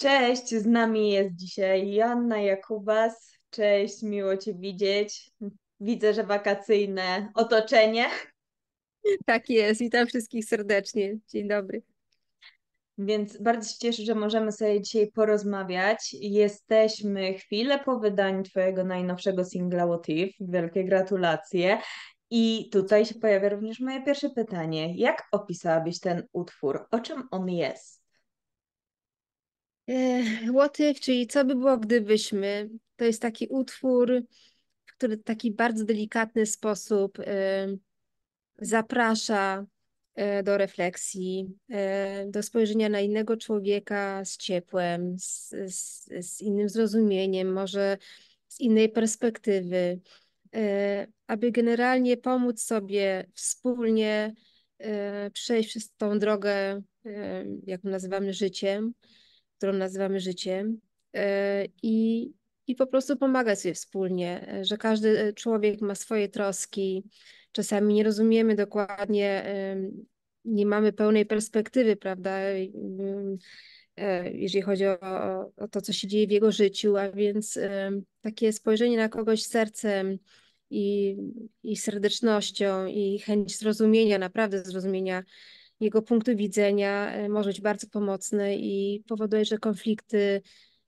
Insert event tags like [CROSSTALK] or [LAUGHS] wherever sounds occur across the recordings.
Cześć, z nami jest dzisiaj Joanna Jakubas. Cześć, miło Cię widzieć. Widzę, że wakacyjne otoczenie. Tak jest, witam wszystkich serdecznie. Dzień dobry. Więc bardzo się cieszę, że możemy sobie dzisiaj porozmawiać. Jesteśmy chwilę po wydaniu Twojego najnowszego singla What If. Wielkie gratulacje. I tutaj się pojawia również moje pierwsze pytanie. Jak opisałabyś ten utwór? O czym on jest? What if, czyli co by było gdybyśmy, to jest taki utwór, który w taki bardzo delikatny sposób zaprasza e, do refleksji, e, do spojrzenia na innego człowieka z ciepłem, z, z, z innym zrozumieniem, może z innej perspektywy, e, aby generalnie pomóc sobie wspólnie przejść przez tą drogę, jaką nazywamy życiem, którą nazywamy życiem e, i, i po prostu pomagać sobie wspólnie, e, że każdy e, człowiek ma swoje troski, czasami nie rozumiemy dokładnie, nie mamy pełnej perspektywy, prawda, mm, jeżeli chodzi o, o to, co się dzieje w jego życiu, a więc takie spojrzenie na kogoś sercem, i, i serdecznością, i chęć zrozumienia, naprawdę zrozumienia jego punktu widzenia e, może być bardzo pomocny i powoduje, że konflikty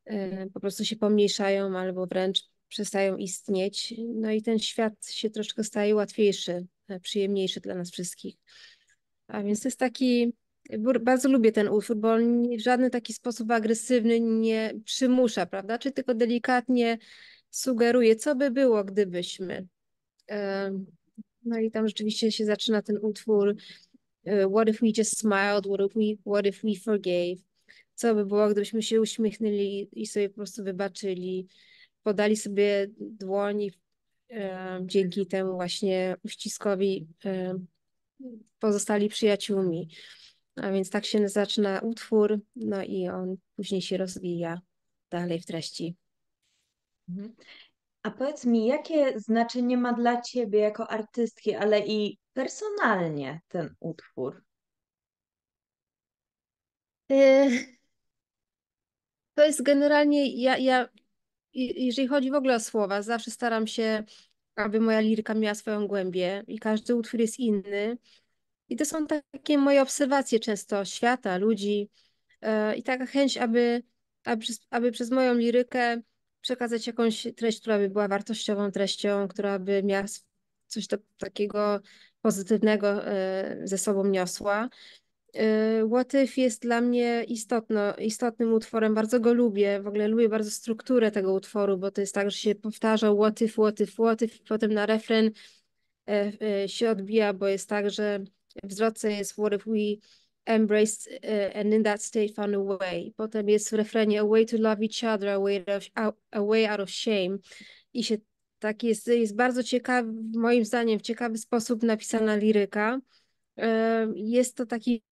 e, po prostu się pomniejszają albo wręcz przestają istnieć. No i ten świat się troszkę staje łatwiejszy, e, przyjemniejszy dla nas wszystkich. A więc to jest taki. Bardzo lubię ten utwór, bo on w żaden taki sposób agresywny nie przymusza, prawda? Czy tylko delikatnie sugeruje, co by było, gdybyśmy. No i tam rzeczywiście się zaczyna ten utwór Y, what if we just smiled, what if we, what if we forgave, co by było, gdybyśmy się uśmiechnęli i sobie po prostu wybaczyli, podali sobie dłoń i e, dzięki temu właśnie uściskowi e, pozostali przyjaciółmi. A więc tak się zaczyna utwór, no i on później się rozwija dalej w treści. Mhm. A powiedz mi, jakie znaczenie ma dla ciebie jako artystki, ale i personalnie ten utwór? E, to jest generalnie, ja, ja, jeżeli chodzi w ogóle o słowa, zawsze staram się, aby moja liryka miała swoją głębię i każdy utwór jest inny. I to są takie moje obserwacje często świata, ludzi e, i taka chęć, aby, aby, przez, aby przez moją lirykę przekazać jakąś treść, która by była wartościową treścią, która by miała coś do, takiego pozytywnego e, ze sobą niosła. "What e, If" jest dla mnie istotno, istotnym utworem, bardzo go lubię, w ogóle lubię bardzo strukturę tego utworu, bo to jest tak, że się powtarza "What If", If, What If, i potem na refren e, się odbija, bo jest tak, że w zwrotce jest What if we embraced and in that state found a way. Potem jest w refrenie a way to love each other, a way, of, a way out of shame. I się tak jest, jest bardzo ciekawy, moim zdaniem, w ciekawy sposób napisana liryka. E, jest to taki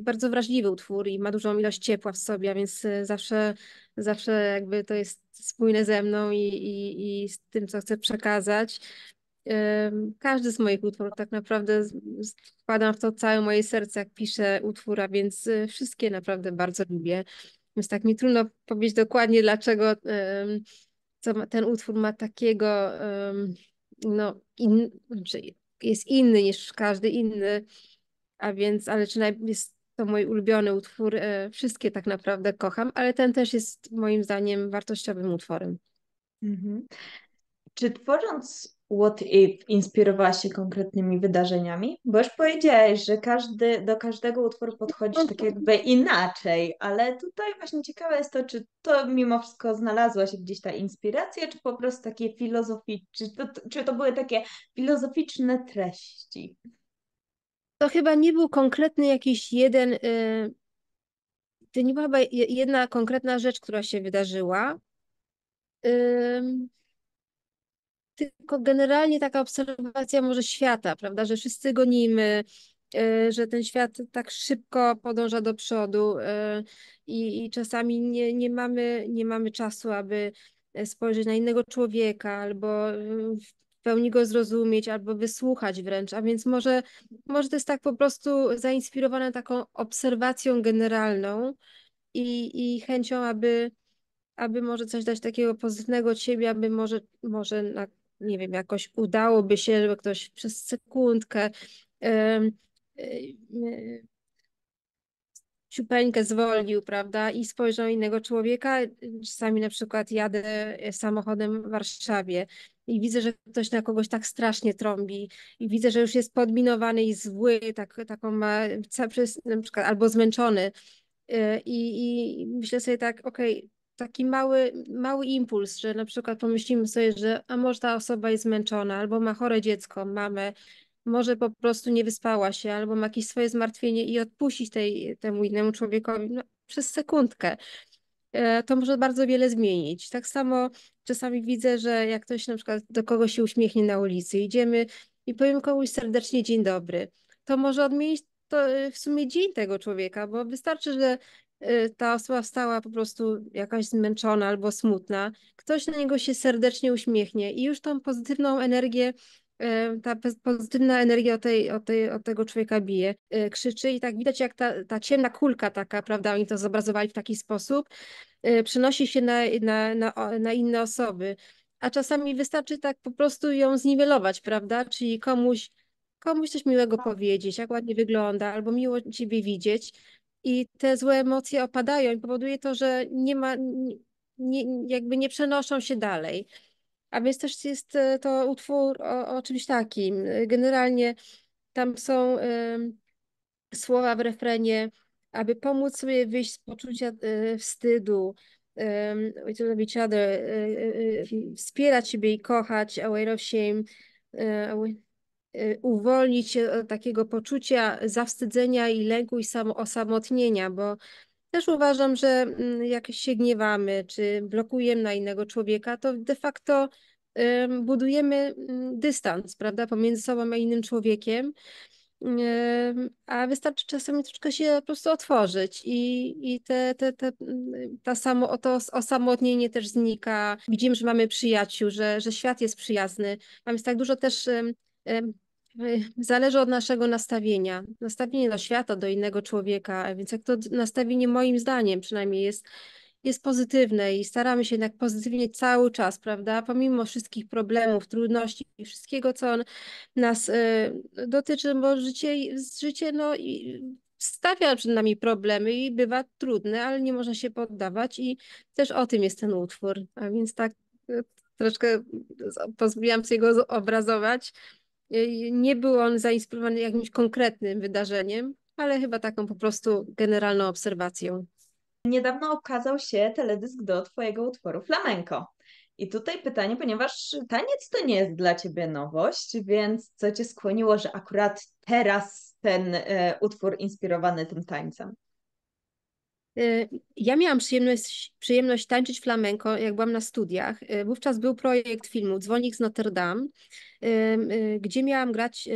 bardzo wrażliwy utwór i ma dużą ilość ciepła w sobie, a więc e, zawsze, zawsze jakby to jest spójne ze mną i, i, i z tym, co chcę przekazać. E, każdy z moich utworów tak naprawdę wkładam w to całe moje serce, jak piszę utwór, a więc wszystkie naprawdę bardzo lubię. Więc tak mi trudno powiedzieć dokładnie, dlaczego ma, ten utwór ma takiego, um, no, in, znaczy jest inny niż każdy inny, a więc, ale czy naj, jest to mój ulubiony utwór, e, wszystkie tak naprawdę kocham, ale ten też jest moim zdaniem wartościowym utworem. Mhm. Czy tworząc What If inspirowała się konkretnymi wydarzeniami? Bo już powiedziałeś, że każdy, do każdego utworu podchodzisz tak mhm. jakby inaczej, ale tutaj właśnie ciekawe jest to, czy to mimo wszystko znalazła się gdzieś ta inspiracja, czy po prostu takie filozoficzne, czy to, czy to były takie filozoficzne treści? To chyba nie był konkretny jakiś jeden, yy... to nie była chyba jedna konkretna rzecz, która się wydarzyła. Yy tylko generalnie taka obserwacja może świata, prawda, że wszyscy gonimy, e, że ten świat tak szybko podąża do przodu e, i, i czasami nie, nie, mamy, nie mamy czasu, aby e, spojrzeć na innego człowieka albo mm, w pełni go zrozumieć albo wysłuchać wręcz, a więc może, może to jest tak po prostu zainspirowane taką obserwacją generalną i, i chęcią, aby, aby może coś dać takiego pozytywnego od siebie, aby może, może na nie wiem, jakoś udałoby się, żeby ktoś przez sekundkę yy, yy, e, ciupeńkę e, zwolnił, prawda, i spojrzał innego człowieka. Czasami na przykład jadę e, samochodem w Warszawie i widzę, że ktoś na kogoś tak strasznie trąbi i widzę, że już jest podminowany i zły, tak, taką ma, na przykład, albo zmęczony. I, I myślę sobie tak, okej, okay, taki mały, mały impuls, że na przykład pomyślimy sobie, że a może ta osoba jest zmęczona, albo ma chore dziecko, mamy, może po prostu nie wyspała się, albo ma jakieś swoje zmartwienie i odpuścić tej, temu innemu człowiekowi no, przez sekundkę. E, to może bardzo wiele zmienić. Tak samo czasami widzę, że jak ktoś na przykład do kogoś się uśmiechnie na ulicy, idziemy i powiem komuś serdecznie dzień dobry, to może odmienić to e, w sumie dzień tego człowieka, bo wystarczy, że Y, ta osoba wstała po prostu jakaś zmęczona albo smutna, ktoś na niego się serdecznie uśmiechnie i już tą pozytywną energię, y, ta pozytywna energia od, tej, od, tej, od tego człowieka bije, y, krzyczy i tak widać jak ta, ta ciemna kulka taka, prawda, oni to zobrazowali w taki sposób, przenosi się na, na, na, na inne osoby. A czasami wystarczy tak po prostu ją zniwelować, prawda? Czyli komuś komuś coś miłego powiedzieć, jak ładnie wygląda, albo miło Ciebie widzieć, i te złe emocje opadają i powoduje to, że nie ma, nie, jakby nie przenoszą się dalej. A więc też jest e, to utwór o, o czymś takim. Generalnie tam są y, słowa w refrenie, aby pomóc sobie wyjść z poczucia y, wstydu, to love each other, wspierać siebie i kochać, aware of shame, e, away Y, uwolnić się y, od takiego poczucia zawstydzenia i lęku i osamotnienia, bo też uważam, że mm, jak się gniewamy czy blokujemy na innego człowieka, to de facto budujemy mm, dystans, prawda, pomiędzy sobą a innym człowiekiem. A wystarczy czasami troszkę się po prostu otworzyć i, i te, te, te, mm, ta samo, to osamotnienie też znika. Widzimy, że mamy przyjaciół, że, że świat jest przyjazny. Tam jest tak dużo też Y, zależy od naszego nastawienia. Nastawienie do świata, do innego człowieka, więc jak to nastawienie moim zdaniem przynajmniej jest, jest pozytywne i staramy się jednak pozytywnie cały czas, prawda? Pomimo wszystkich problemów, trudności i wszystkiego, co on nas y, dotyczy, bo życie, życie no, i stawia przed nami problemy i bywa trudne, ale nie można się poddawać i też o tym jest ten utwór. A więc tak y, troszkę pozwoliłam sobie go obrazować. Y, nie był on zainspirowany jakimś konkretnym wydarzeniem, ale chyba taką po prostu generalną obserwacją. Niedawno okazał się teledysk do Twojego utworu Flamenco. I tutaj pytanie, ponieważ taniec to nie jest dla Ciebie nowość, więc co Cię skłoniło, że akurat teraz ten e, utwór inspirowany tym tańcem? Y, ja miałam przyjemność, przyjemność tańczyć flamenko, jak byłam na studiach. Y, wówczas był projekt filmu Dzwonik z Notre Dame, y, gdzie miałam grać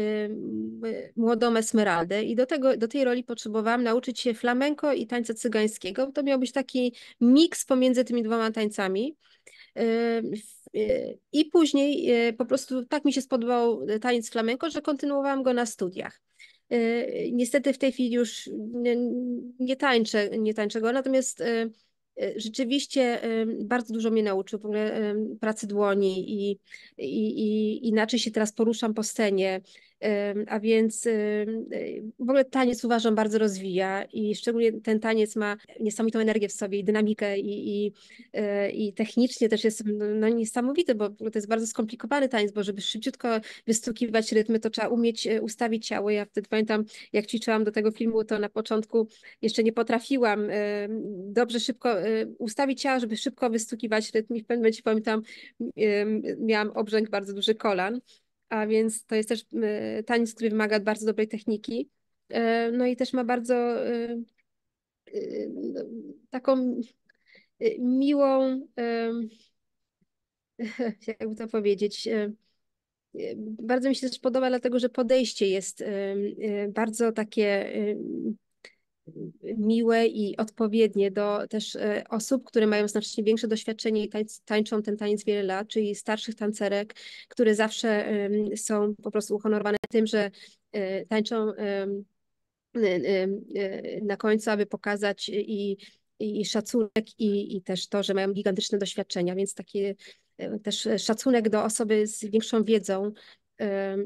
młodą Esmeraldę i do, tego, do tej roli potrzebowałam nauczyć się flamenko i tańca cygańskiego. To miał być taki miks pomiędzy tymi dwoma tańcami. I później po prostu tak mi się spodobał taniec flamenko, że kontynuowałam go na studiach. Y, niestety w tej chwili już nie, nie tańczę, nie tańczę go, natomiast y, y, rzeczywiście bardzo dużo mnie nauczył pracy dłoni i, i, i inaczej się teraz poruszam po scenie. A więc e, w ogóle taniec uważam bardzo rozwija i szczególnie ten taniec ma niesamowitą energię w sobie i dynamikę i, i, e, i technicznie też jest no, no niesamowity, bo to jest bardzo skomplikowany taniec, bo żeby szybciutko wystukiwać rytmy, to trzeba umieć e, ustawić ciało. Ja wtedy pamiętam, jak ćwiczyłam do tego filmu, to na początku jeszcze nie potrafiłam dobrze szybko ustawić ciało, żeby szybko wystukiwać rytm i w pewnym momencie pamiętam, miałam obrzęk bardzo duży kolan a więc to jest też y, taniec, który wymaga bardzo dobrej techniki. Y, no i też ma bardzo y, taką miłą, [LAUGHS] jakby to powiedzieć, bardzo mi się też podoba, dlatego że podejście jest bardzo takie miłe i odpowiednie do też e, osób, które mają znacznie większe doświadczenie i tańczą ten taniec wiele lat, czyli starszych tancerek, które zawsze są po prostu uhonorowane tym, że e, tańczą e, na końcu, aby pokazać i, i szacunek i, i też to, że mają gigantyczne doświadczenia, więc taki też szacunek do osoby z większą wiedzą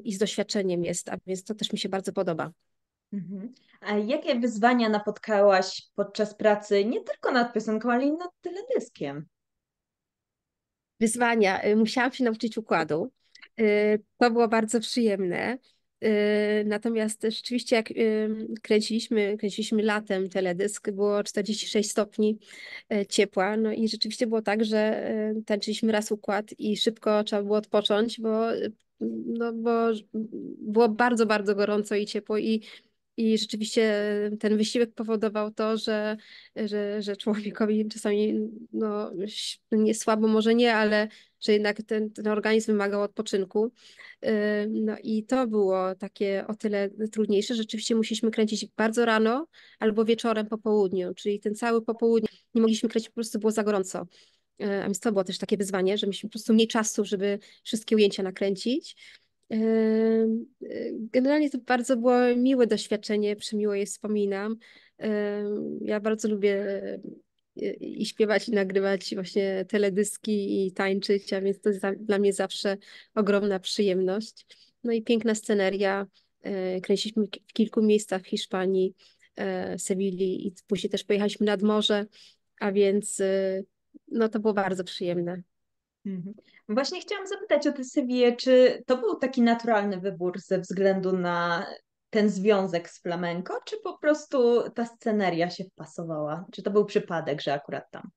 i z doświadczeniem jest, a więc to też mi się bardzo podoba. Mhm. A jakie wyzwania napotkałaś podczas pracy nie tylko nad piosenką, ale i nad teledyskiem? Wyzwania. Y, musiałam się nauczyć układu. Y, to było bardzo przyjemne. Y, natomiast rzeczywiście jak kręciliśmy, kręciliśmy latem teledysk, było 46 stopni ciepła, no i rzeczywiście było tak, że tańczyliśmy raz układ i szybko trzeba było odpocząć, bo, no bo było bardzo, bardzo gorąco i ciepło i i rzeczywiście e, ten wysiłek powodował to, że, że, że człowiekowi czasami no, nie słabo może nie, ale że jednak ten, ten organizm wymagał odpoczynku. E, no i to było takie o tyle trudniejsze. Rzeczywiście musieliśmy kręcić bardzo rano albo wieczorem po południu, czyli ten cały popołudnie nie mogliśmy kręcić, po prostu było za gorąco. E, a więc to było też takie wyzwanie, że mieliśmy po prostu mniej czasu, żeby wszystkie ujęcia nakręcić. Y, generalnie to bardzo było miłe doświadczenie, przemiło je wspominam. Ja bardzo lubię y, i śpiewać, i nagrywać właśnie teledyski, i tańczyć, a więc to jest dla mnie zawsze ogromna przyjemność. No i piękna sceneria. E, kręciliśmy w kilku miejscach w Hiszpanii, e, Sewilli i później też pojechaliśmy nad morze, a więc y, no to było bardzo przyjemne. Mhm. Właśnie chciałam zapytać o te CV, e, czy to był taki naturalny wybór ze względu na ten związek z flamenko, czy po prostu ta sceneria się wpasowała? Czy to był przypadek, że akurat tam?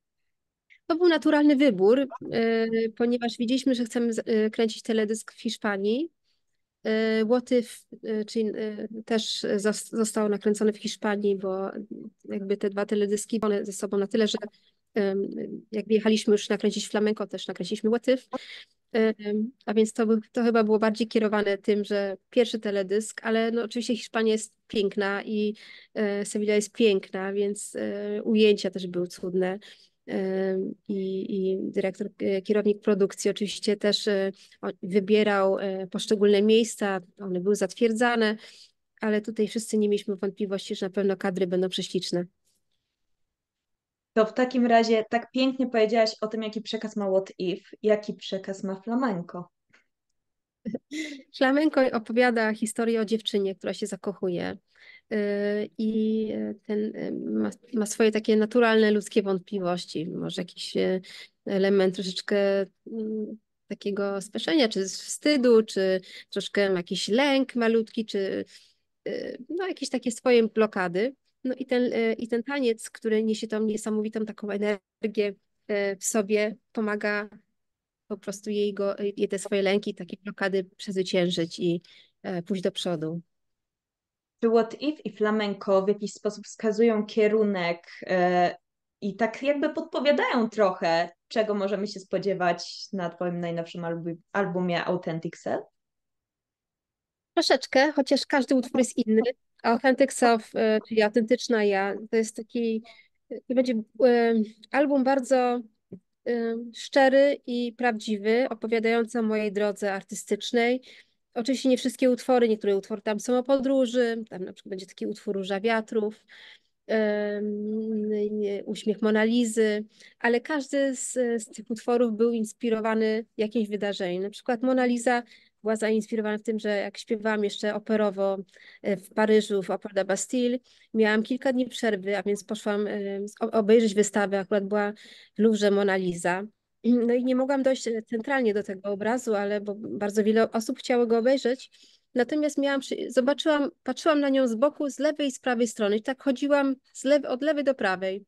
To był naturalny wybór, y, ponieważ widzieliśmy, że chcemy y, kręcić teledysk w Hiszpanii. Łotyw, y, czyli też został nakręcony w Hiszpanii, bo jakby te dwa teledyski, one ze sobą na tyle, że jak jechaliśmy już nakręcić flamenko, też nakręciliśmy łatyw. A więc to, to chyba było bardziej kierowane tym, że pierwszy teledysk, ale no oczywiście Hiszpania jest piękna i e, Sevilla jest piękna, więc e, ujęcia też były cudne. I, i, dyrektor, e, kierownik produkcji oczywiście też wybierał poszczególne miejsca, one były zatwierdzane, ale tutaj wszyscy nie mieliśmy wątpliwości, że na pewno kadry będą prześliczne. To w takim razie tak pięknie powiedziałaś o tym, jaki przekaz ma What If, jaki przekaz ma flamenko. Flamenko opowiada historię o dziewczynie, która się zakochuje y, i ten y, ma, ma, swoje takie naturalne ludzkie wątpliwości, może jakiś y, element troszeczkę takiego speszenia, czy wstydu, czy troszkę jakiś lęk malutki, czy no, jakieś takie swoje blokady. No i ten, e, i ten taniec, który niesie tą niesamowitą taką energię e, w sobie, pomaga po prostu jej, go, jej te swoje lęki, takie blokady przezwyciężyć i e, pójść do przodu. Czy What If i flamenko w jakiś sposób wskazują kierunek i tak jakby podpowiadają trochę, czego możemy się spodziewać na Twoim najnowszym album, albumie Authentic Self? Troszeczkę, chociaż każdy utwór jest inny. Authentic Self, y, czyli autentyczna ja, to jest taki, to będzie y, album bardzo y, szczery i prawdziwy, opowiadający o mojej drodze artystycznej. Oczywiście nie wszystkie utwory, niektóre utwory tam są o podróży, tam na przykład będzie taki utwór Róża Wiatrów, Uśmiech Monalizy, ale każdy z, z tych utworów był inspirowany jakimś wydarzeniem. Na przykład Monaliza była zainspirowana w tym, że jak śpiewałam jeszcze operowo e, w Paryżu, w Opera de Bastille, miałam kilka dni przerwy, a więc poszłam e, obejrzeć wystawę, akurat była w Louvre Mona Lisa. [CLEARS THROAT] No i nie mogłam dojść e, centralnie do tego obrazu, ale bo bardzo wiele osób chciało go obejrzeć. Natomiast miałam, zobaczyłam, patrzyłam na nią z boku, z lewej i z prawej strony. I tak chodziłam lewy, od lewej do prawej.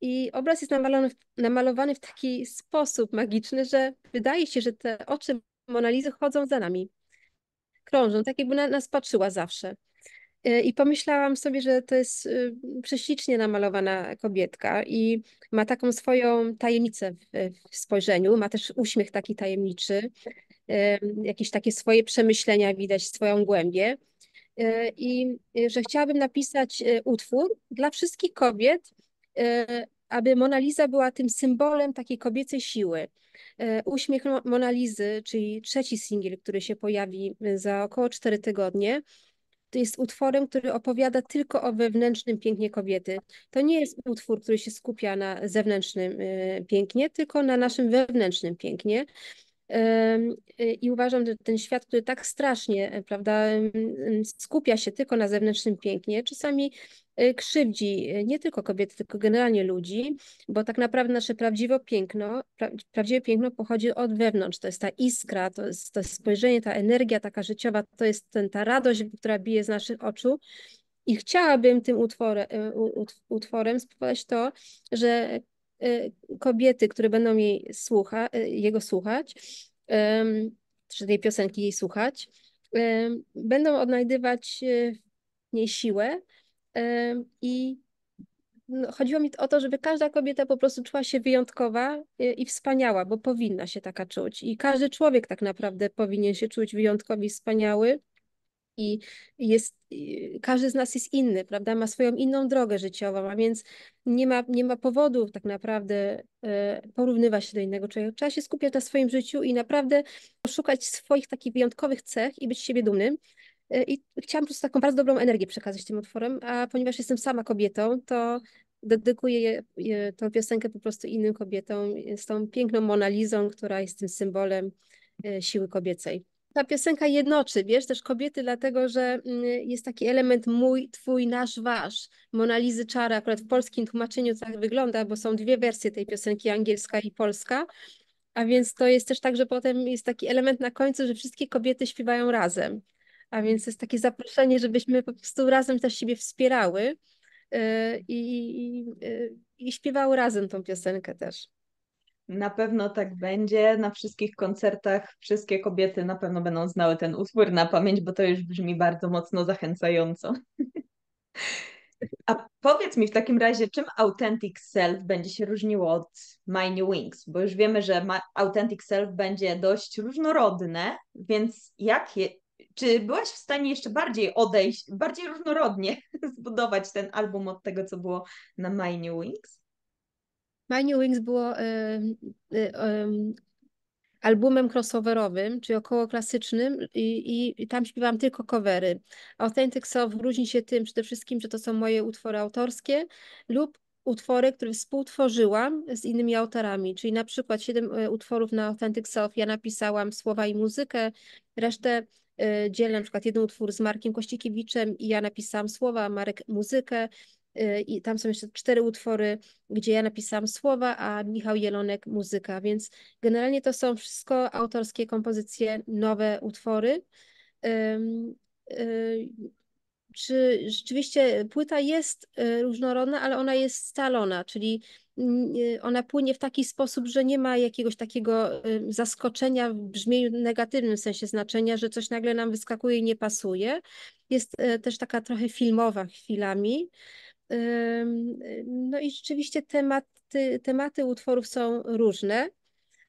I obraz jest namalowany, namalowany w taki sposób magiczny, że wydaje się, że te oczy Monalizy chodzą za nami. Krążą, tak jakby na nas patrzyła zawsze. E, I pomyślałam sobie, że to jest y, prześlicznie namalowana kobietka i ma taką swoją tajemnicę w, w spojrzeniu, ma też uśmiech taki tajemniczy, e, jakieś takie swoje przemyślenia widać, swoją głębię. E, I że chciałabym napisać utwór dla wszystkich kobiet, aby Mona Lisa była tym symbolem takiej kobiecej siły, E, uśmiech Monalizy, czyli trzeci singiel, który się pojawi e, za około 4 tygodnie, to jest utworem, który opowiada tylko o wewnętrznym pięknie kobiety. To nie jest utwór, który się skupia na zewnętrznym e, pięknie, tylko na naszym wewnętrznym pięknie. Y, I uważam, że ten świat, który tak strasznie e, prawda, skupia się tylko na zewnętrznym pięknie, czasami e, krzywdzi e, nie tylko kobiety, tylko generalnie ludzi, bo tak naprawdę nasze prawdziwe piękno, prawdziwe piękno pochodzi od wewnątrz. To jest ta iskra, to jest to spojrzenie, ta energia taka życiowa, to jest ten, ta radość, która bije z naszych oczu. I chciałabym tym utworem, utworem spowodować to, że Y, kobiety, które będą jej słucha, y, jego słuchać, czy tej piosenki jej słuchać, będą odnajdywać y, w niej siłę i no, chodziło mi o to, żeby każda kobieta po prostu czuła się wyjątkowa i wspaniała, bo powinna się taka czuć. I każdy człowiek tak naprawdę powinien się czuć wyjątkowy i wspaniały, i jest, każdy z nas jest inny, prawda? Ma swoją inną drogę życiową, a więc nie ma, nie ma powodów tak naprawdę e, porównywać się do innego człowieka. Trzeba się skupiać na swoim życiu i naprawdę szukać swoich takich wyjątkowych cech i być siebie dumnym. E, I chciałam po prostu taką bardzo dobrą energię przekazać tym utworem, a ponieważ jestem sama kobietą, to dedykuję tę piosenkę po prostu innym kobietom, z tą piękną Monalizą, która jest tym symbolem e, siły kobiecej ta piosenka jednoczy, wiesz, też kobiety, dlatego że mm, jest taki element mój, twój, nasz, wasz. Monalizy Czary, akurat w polskim tłumaczeniu tak wygląda, bo są dwie wersje tej piosenki, angielska i polska. A więc to jest też tak, że potem jest taki element na końcu, że wszystkie kobiety śpiewają razem. A więc jest takie zaproszenie, żebyśmy po prostu razem też siebie wspierały y, i, i, y, i śpiewały razem tą piosenkę też. Na pewno tak będzie. Na wszystkich koncertach wszystkie kobiety na pewno będą znały ten utwór na pamięć, bo to już brzmi bardzo mocno zachęcająco. A powiedz mi w takim razie, czym Authentic Self będzie się różniło od My New Wings? Bo już wiemy, że Authentic Self będzie dość różnorodne, więc jak je, czy byłaś w stanie jeszcze bardziej odejść, bardziej różnorodnie [LAUGHS] zbudować ten album od tego, co było na My New Wings? My New Wings było y, albumem crossoverowym, czyli około klasycznym i, i, i, tam śpiewam tylko covery. Authentic Soft różni się tym przede wszystkim, że to są moje utwory autorskie lub utwory, które współtworzyłam z innymi autorami, czyli na przykład siedem e, utworów na Authentic Self ja napisałam słowa i muzykę, resztę e, dzielę na przykład jeden utwór z Markiem Kościkiewiczem i ja napisałam słowa, Marek muzykę, Y, i tam są jeszcze cztery utwory, gdzie ja napisałam słowa, a Michał Jelonek muzyka, więc generalnie to są wszystko autorskie kompozycje, nowe utwory. Y, czy rzeczywiście płyta jest y, różnorodna, ale ona jest scalona, czyli ona płynie w taki sposób, że nie ma jakiegoś takiego zaskoczenia w brzmieniu negatywnym sensie znaczenia, że coś nagle nam wyskakuje i nie pasuje. Jest też taka trochę filmowa chwilami. No i rzeczywiście tematy, tematy utworów są różne.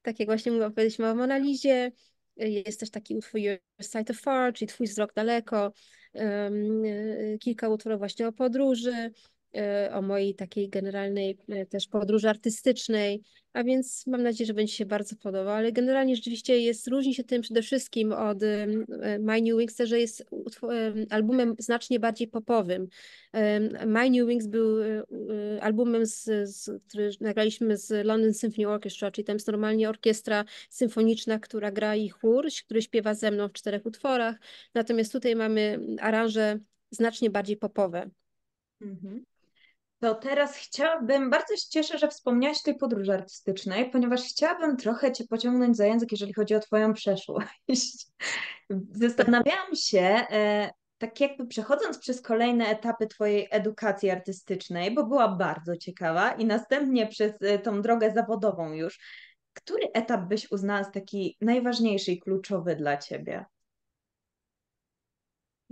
Tak jak właśnie mówiliśmy o Monalizie, jest też taki utwór Your Sight of Far, czyli Twój wzrok daleko, y, y, kilka utworów właśnie o podróży, Y, o mojej takiej generalnej y, też podróży artystycznej, a więc mam nadzieję, że będzie się bardzo podobał, ale generalnie rzeczywiście jest, różni się tym przede wszystkim od y, My New Wings, że jest albumem znacznie bardziej popowym. My New Wings był albumem, z, z, który nagraliśmy z London Symphony Orchestra, czyli tam jest normalnie orkiestra symfoniczna, która gra i chór, który śpiewa ze mną w czterech utworach, natomiast tutaj mamy aranże znacznie bardziej popowe. Mhm. To teraz chciałabym, bardzo się cieszę, że wspomniałaś o tej podróży artystycznej, ponieważ chciałabym trochę Cię pociągnąć za język, jeżeli chodzi o Twoją przeszłość. [LAUGHS] Zastanawiałam się, e, tak jakby przechodząc przez kolejne etapy Twojej edukacji artystycznej, bo była bardzo ciekawa, i następnie przez e, tą drogę zawodową już, który etap byś uznała za taki najważniejszy i kluczowy dla Ciebie?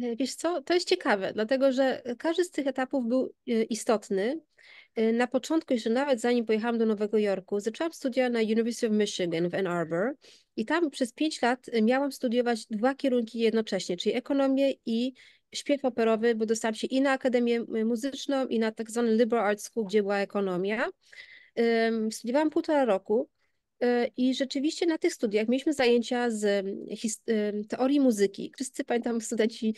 E, wiesz co, to jest ciekawe, dlatego że e, każdy z tych etapów był e, istotny. Na początku, jeszcze nawet zanim pojechałam do Nowego Jorku, zaczęłam studia na University of Michigan w Ann Arbor i tam przez pięć lat miałam studiować dwa kierunki jednocześnie, czyli ekonomię i śpiew operowy, bo dostałam się i na Akademię Muzyczną, i na tak zwany Liberal Arts School, gdzie była ekonomia. Studiowałam półtora roku i rzeczywiście na tych studiach mieliśmy zajęcia z teorii muzyki. Wszyscy pamiętam studenci,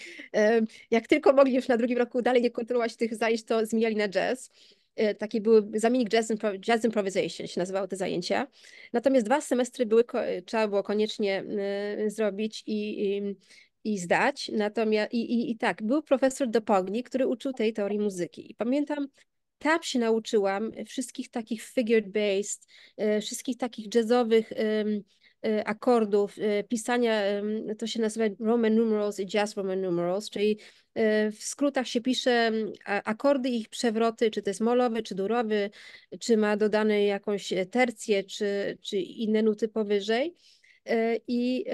jak tylko mogli już na drugim roku dalej nie kontynuować tych zajęć, to zmieniali na jazz. E, taki był, zamiennik jazz, jazz improvisation się nazywało te zajęcia. Natomiast dwa semestry były, trzeba było koniecznie zrobić i, i, i zdać. Natomiast i, i, i tak, był profesor Dopogni, który uczył tej teorii muzyki. I pamiętam, Tap się nauczyłam y, wszystkich takich figured based, y, wszystkich takich jazzowych y, akordów, pisania, to się nazywa Roman numerals i jazz Roman numerals, czyli w skrótach się pisze akordy ich przewroty, czy to jest molowy, czy durowy, czy ma dodane jakąś e, tercję, czy, czy inne nuty powyżej. I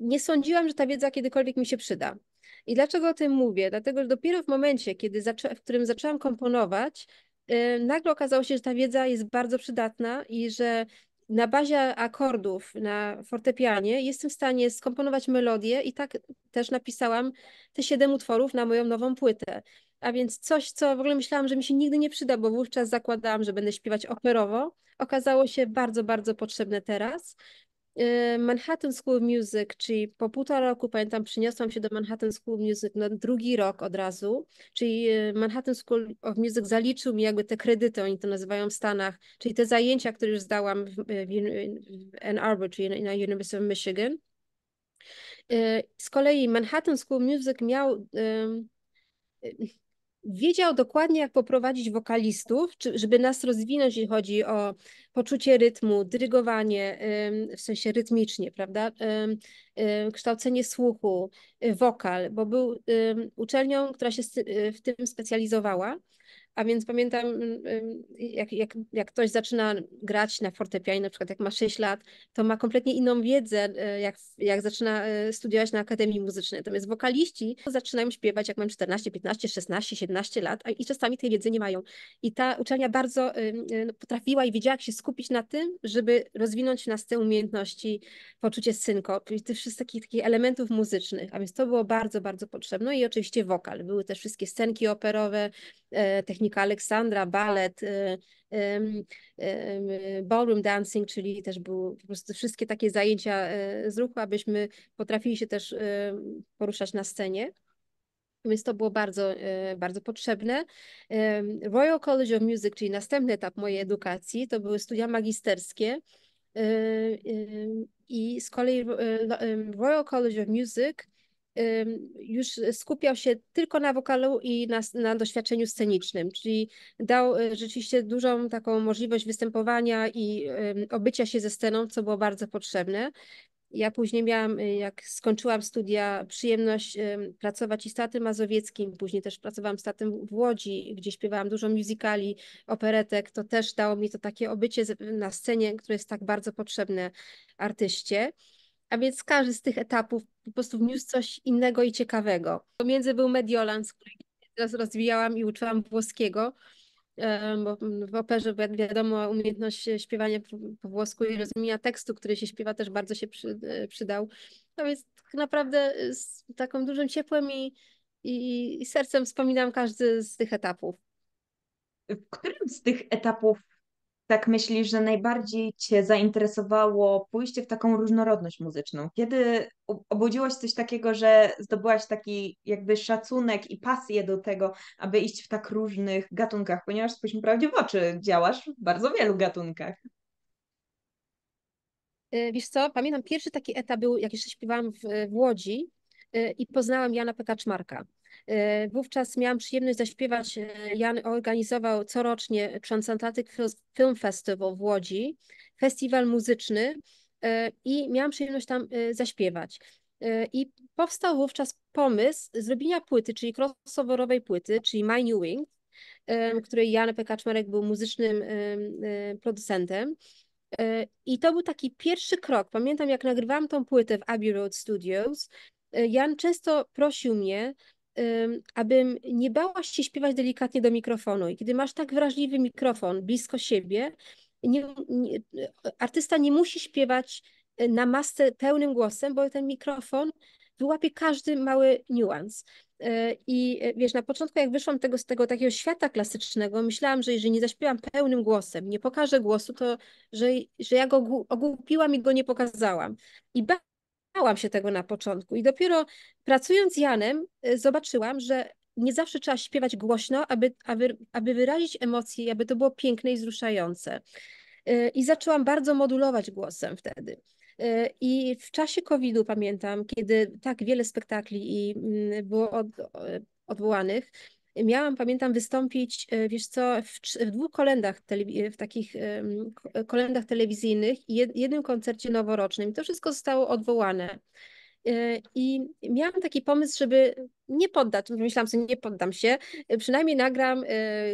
nie sądziłam, że ta wiedza kiedykolwiek mi się przyda. I dlaczego o tym mówię? Dlatego, że dopiero w momencie, kiedy w którym zaczęłam komponować, y, nagle okazało się, że ta wiedza jest bardzo przydatna i że na bazie akordów na fortepianie jestem w stanie skomponować melodię i tak też napisałam te siedem utworów na moją nową płytę. A więc coś, co w ogóle myślałam, że mi się nigdy nie przyda, bo wówczas zakładałam, że będę śpiewać operowo, okazało się bardzo, bardzo potrzebne teraz. Y, Manhattan School of Music, czyli po półtora roku, pamiętam, przyniosłam się do Manhattan School of Music na drugi rok od razu, czyli y, Manhattan School of Music zaliczył mi jakby te kredyty, oni to nazywają w Stanach, czyli te zajęcia, które już zdałam w, Ann Arbor, czyli na University of Michigan. Y, z kolei Manhattan School of Music miał wiedział dokładnie, jak poprowadzić wokalistów, żeby nas rozwinąć, jeśli chodzi o poczucie rytmu, dyrygowanie, w sensie rytmicznie, prawda? Kształcenie słuchu, wokal, bo był uczelnią, która się e, w tym specjalizowała. A więc pamiętam, mm, mm, jak, jak, jak ktoś zaczyna grać na fortepianie, na przykład jak ma 6 lat, to ma kompletnie inną wiedzę, e, jak, jak zaczyna e, studiować na Akademii Muzycznej. Natomiast wokaliści zaczynają śpiewać, jak mają 14, 15, 16, 17 lat i czasami tej wiedzy nie mają. I ta uczelnia bardzo e, no, potrafiła i wiedziała, jak się skupić na tym, żeby rozwinąć nas te umiejętności, poczucie synkop i tych wszystkich takich, elementów muzycznych. A więc to było bardzo, bardzo potrzebne. No i oczywiście wokal. Były też wszystkie scenki operowe, E, technika Aleksandra, balet, e, ballroom dancing, czyli też były po prostu wszystkie takie zajęcia e, z ruchu, abyśmy potrafili się też poruszać na scenie. Więc to było bardzo, bardzo potrzebne. Royal College of Music, czyli następny etap mojej edukacji, to były studia magisterskie. I z kolei Royal College of Music już skupiał się tylko na wokalu i na, na, doświadczeniu scenicznym, czyli dał y, rzeczywiście dużą taką możliwość występowania i obycia się ze sceną, co było bardzo potrzebne. Ja później miałam, y, jak skończyłam studia, przyjemność pracować i z Teatrem Mazowieckim, później też pracowałam z Teatrem w Łodzi, gdzie śpiewałam dużo muzykali, operetek, to też dało mi to takie obycie na scenie, które jest tak bardzo potrzebne artyście a więc każdy z tych etapów po prostu wniósł coś innego i ciekawego. Pomiędzy był Mediolan, z teraz rozwijałam i uczyłam włoskiego, bo w operze wiadomo umiejętność śpiewania po włosku i rozumienia tekstu, który się śpiewa też bardzo się przy, e, przydał. No więc tak naprawdę e, z taką dużym ciepłem i, i, i sercem wspominam każdy z tych etapów. W którym z tych etapów tak myślisz, że najbardziej Cię zainteresowało pójście w taką różnorodność muzyczną? Kiedy obudziłaś coś takiego, że zdobyłaś taki jakby szacunek i pasję do tego, aby iść w tak różnych gatunkach? Ponieważ spójrzmy prawdzie w oczy, działasz w bardzo wielu gatunkach. E, wiesz co, pamiętam pierwszy taki etap był, jak jeszcze śpiewałam w, w Łodzi e, i poznałam Jana Pekaczmarka. E, wówczas miałam przyjemność zaśpiewać. E, Jan organizował corocznie Transatlantic Film Festival w Łodzi, festiwal muzyczny e, i miałam przyjemność tam zaśpiewać. I powstał wówczas pomysł zrobienia płyty, czyli crossoverowej płyty, czyli My New Wing, której Jan P. Kaczmarek był muzycznym producentem. I to był taki pierwszy krok. Pamiętam, jak nagrywałam tą płytę w Abbey Road Studios. Jan często prosił mnie, abym nie bała się śpiewać delikatnie do mikrofonu. I kiedy masz tak wrażliwy mikrofon blisko siebie, nie, nie, artysta nie musi śpiewać y, na masce pełnym głosem, bo ten mikrofon wyłapie każdy mały niuans. Y, I y, wiesz, na początku, jak wyszłam tego, z tego takiego świata klasycznego, myślałam, że jeżeli nie zaśpiewam pełnym głosem, nie pokażę głosu, to że, że ja go ogłupiłam i go nie pokazałam. I bałam się tego na początku i dopiero pracując z Janem y, zobaczyłam, że nie zawsze trzeba śpiewać głośno, aby, aby, aby wyrazić emocje, aby to było piękne i wzruszające. Y, I zaczęłam bardzo modulować głosem wtedy. Y, I w czasie COVID-u pamiętam, kiedy tak wiele spektakli mm, było od, odwołanych, miałam, pamiętam, wystąpić, e, wiesz co, w, w dwóch kolendach, e, w takich kolendach telewizyjnych i jednym koncercie noworocznym. I to wszystko zostało odwołane. E, I miałam taki pomysł, żeby nie poddać, myślałam sobie, nie poddam się, przynajmniej nagram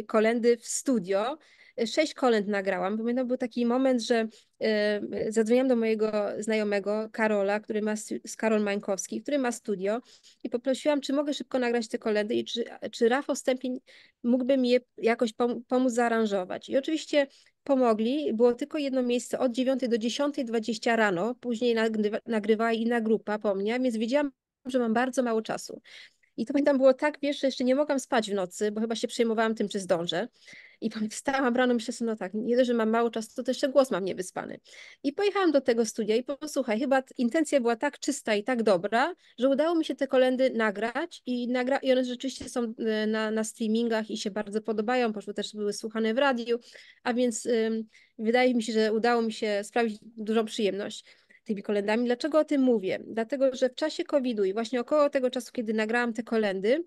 kolendy w studio, sześć kolęd nagrałam. Pamiętam, był taki moment, że e, zadzwoniłam do mojego znajomego Karola, który ma, z Karol Mańkowski, który ma studio i poprosiłam, czy mogę szybko nagrać te kolendy i czy, czy Rafał Stępień mógłby mi je jakoś pomóc zaaranżować. I oczywiście pomogli, było tylko jedno miejsce od 9 do 10.20 rano, później nagrywała inna grupa po mnie, więc wiedziałam, że mam bardzo mało czasu. I to pamiętam, było tak, wiesz, że jeszcze nie mogłam spać w nocy, bo chyba się przejmowałam tym, czy zdążę. I [LAUGHS] wstałam rano, myślę sobie, no tak, nie dość, że mam mało czasu, to, też jeszcze głos mam niewyspany. I pojechałam do tego studia i posłuchaj, chyba intencja była tak czysta i tak dobra, że udało mi się te kolendy nagrać i, nagra i one rzeczywiście są y, na, na streamingach i się bardzo podobają, poszły też były słuchane w radiu, a więc ym, wydaje mi się, że udało mi się sprawić dużą przyjemność tymi kolendami. Dlaczego o tym mówię? Dlatego, że w czasie COVID-u i właśnie około tego czasu, kiedy nagrałam te kolendy,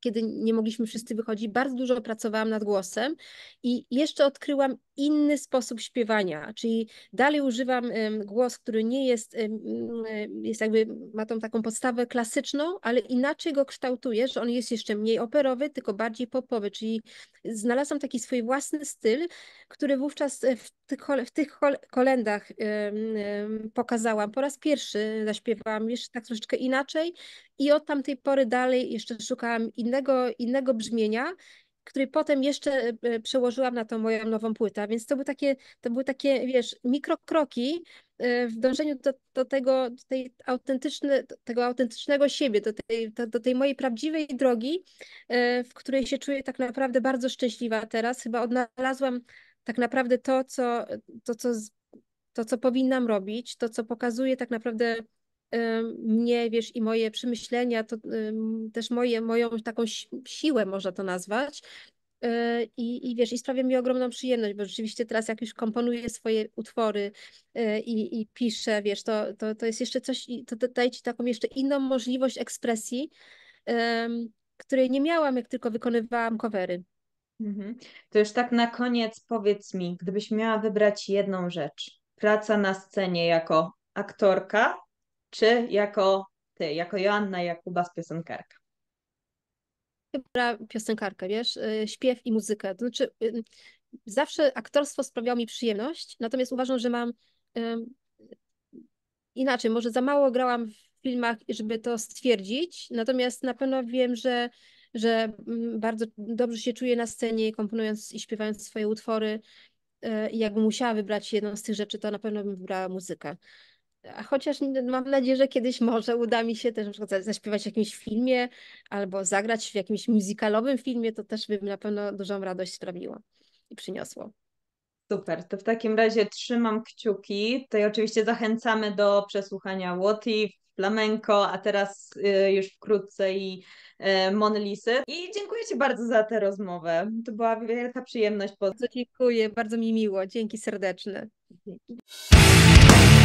kiedy nie mogliśmy wszyscy wychodzić, bardzo dużo pracowałam nad głosem i jeszcze odkryłam inny sposób śpiewania, czyli dalej używam głos, który nie jest, jest jakby, ma tą taką podstawę klasyczną, ale inaczej go kształtuję, że on jest jeszcze mniej operowy, tylko bardziej popowy, czyli znalazłam taki swój własny styl, który wówczas e, w tych, w tych kolendach pokazałam po raz pierwszy, zaśpiewałam jeszcze tak troszeczkę inaczej i od tamtej pory dalej jeszcze szukałam innego, innego brzmienia który potem jeszcze e, przełożyłam na tą moją nową płytę, więc to były takie, to były takie wiesz, mikrokroki e, w dążeniu do, do tego, do tej autentyczne, tego autentycznego siebie, do tej, do, do tej mojej prawdziwej drogi, e, w której się czuję tak naprawdę bardzo szczęśliwa teraz. Chyba odnalazłam tak naprawdę to, co, to, co, to, co powinnam robić, to, co pokazuje tak naprawdę mnie, wiesz, i moje przemyślenia, to też moje, moją taką siłę można to nazwać. E, I, I wiesz, i sprawia mi ogromną przyjemność, bo rzeczywiście teraz jak już komponuję swoje utwory e, i, i piszę, wiesz, to, to, to jest jeszcze coś, to daje ci taką jeszcze inną możliwość ekspresji, której nie miałam, jak tylko wykonywałam covery. Mhm. To już tak na koniec powiedz mi, gdybyś miała wybrać jedną rzecz, praca na scenie jako aktorka czy jako ty, jako Joanna z piosenkarka? Chyba piosenkarka, wiesz, y, śpiew i muzykę. To znaczy, y, y, zawsze aktorstwo sprawiało mi przyjemność, natomiast uważam, że mam inaczej, może za mało grałam w filmach, żeby to stwierdzić, natomiast na pewno wiem, że że mm, bardzo dobrze się czuję na scenie, komponując i śpiewając swoje utwory. I jakbym musiała wybrać jedną z tych rzeczy, to na pewno bym wybrała muzykę chociaż mam nadzieję, że kiedyś może uda mi się też na przykład zaśpiewać w jakimś filmie albo zagrać w jakimś muzykalowym filmie, to też bym na pewno dużą radość sprawiła i przyniosło. Super, to w takim razie trzymam kciuki. i oczywiście zachęcamy do przesłuchania Łotif, flamenko, a teraz y, już wkrótce i y, Monlisy. I dziękuję Ci bardzo za tę rozmowę. To była wielka przyjemność. Bardzo dziękuję, bardzo mi miło. Dzięki serdeczne. Dzięki.